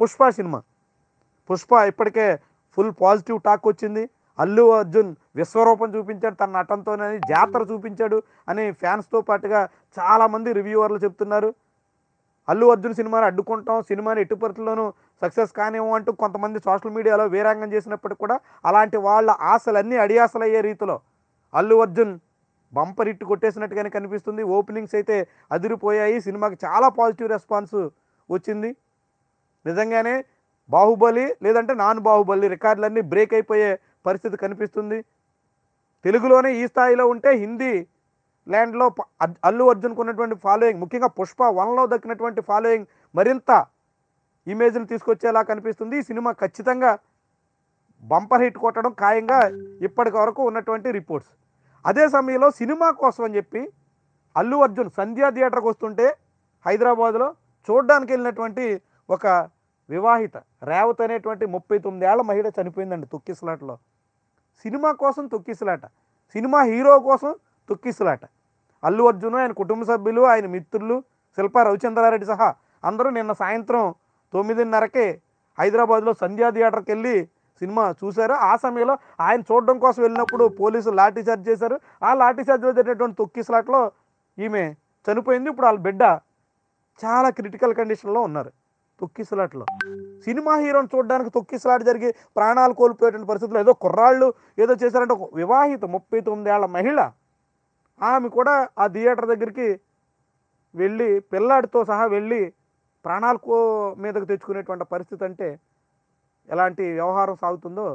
Pushpa cinema Pushpa ఇప్పటికే full positive talk వచ్చింది అల్లు అర్జున్ విశ్వరూపం చూపించాడు తన నటంతోనే జాతర చూపించాడు అని ఫ్యాన్స్తో పాటుగా చాలామంది రివ్యూవర్లు చెప్తున్నారు అల్లు అర్జున్ సినిమాని అడ్డుకుంటాం సినిమాని ఎట్టి సక్సెస్ కానివ్వం అంటూ కొంతమంది సోషల్ మీడియాలో వీరాంగం చేసినప్పటికి కూడా అలాంటి వాళ్ళ ఆశలన్నీ అయ్యే రీతిలో అల్లు అర్జున్ బంపర్ ఇట్టు కొట్టేసినట్టుగానే కనిపిస్తుంది ఓపెనింగ్స్ అయితే అదిరిపోయాయి సినిమాకి చాలా పాజిటివ్ రెస్పాన్స్ వచ్చింది నిజంగానే బాహుబలి లేదంటే నాన్ బాహుబలి రికార్డులన్నీ బ్రేక్ అయిపోయే పరిస్థితి కనిపిస్తుంది తెలుగులోనే ఈ స్థాయిలో ఉంటే హిందీ ల్యాండ్లో అల్లు అర్జున్కు ఉన్నటువంటి ఫాలోయింగ్ ముఖ్యంగా పుష్ప వనలో దక్కినటువంటి ఫాలోయింగ్ మరింత ఇమేజ్ని తీసుకొచ్చేలా కనిపిస్తుంది ఈ సినిమా ఖచ్చితంగా బంపర్ హిట్ కొట్టడం ఖాయంగా ఇప్పటి వరకు ఉన్నటువంటి రిపోర్ట్స్ అదే సమయంలో సినిమా కోసం అని చెప్పి అల్లు అర్జున్ సంధ్యా థియేటర్కి వస్తుంటే హైదరాబాద్లో చూడడానికి వెళ్ళినటువంటి ఒక వివాహిత రేవత్ అనేటువంటి ముప్పై తొమ్మిదేళ్ల మహిళ చనిపోయిందండి తొక్కిసలాటలో సినిమా కోసం తొక్కిసలాట సినిమా హీరో కోసం తొక్కిసలాట అల్లు అర్జున్ ఆయన కుటుంబ సభ్యులు ఆయన మిత్రులు శిల్పా రవిచంద్రారెడ్డి సహా అందరూ నిన్న సాయంత్రం తొమ్మిదిన్నరకే హైదరాబాద్లో సంధ్యా థియేటర్కి వెళ్ళి సినిమా చూశారు ఆ సమయంలో ఆయన చూడడం కోసం వెళ్ళినప్పుడు పోలీసులు లాఠీ చార్జ్ చేశారు ఆ లాఠీ చార్జ్ జరిగినటువంటి తొక్కిసలాట్లో ఈమె చనిపోయింది ఇప్పుడు వాళ్ళ బిడ్డ చాలా క్రిటికల్ కండిషన్లో ఉన్నారు తొక్కిసలాట్లో సినిమా హీరోని చూడడానికి తొక్కిసలాట జరిగి ప్రాణాలు కోల్పోయేటువంటి పరిస్థితుల్లో ఏదో కుర్రాళ్ళు ఏదో చేశారంటే ఒక వివాహిత ముప్పై ఏళ్ళ మహిళ ఆమె కూడా ఆ థియేటర్ దగ్గరికి వెళ్ళి పిల్లాడితో సహా వెళ్ళి ప్రాణాల కో మీదకు తెచ్చుకునేటువంటి పరిస్థితి అంటే ఎలాంటి వ్యవహారం సాగుతుందో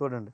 చూడండి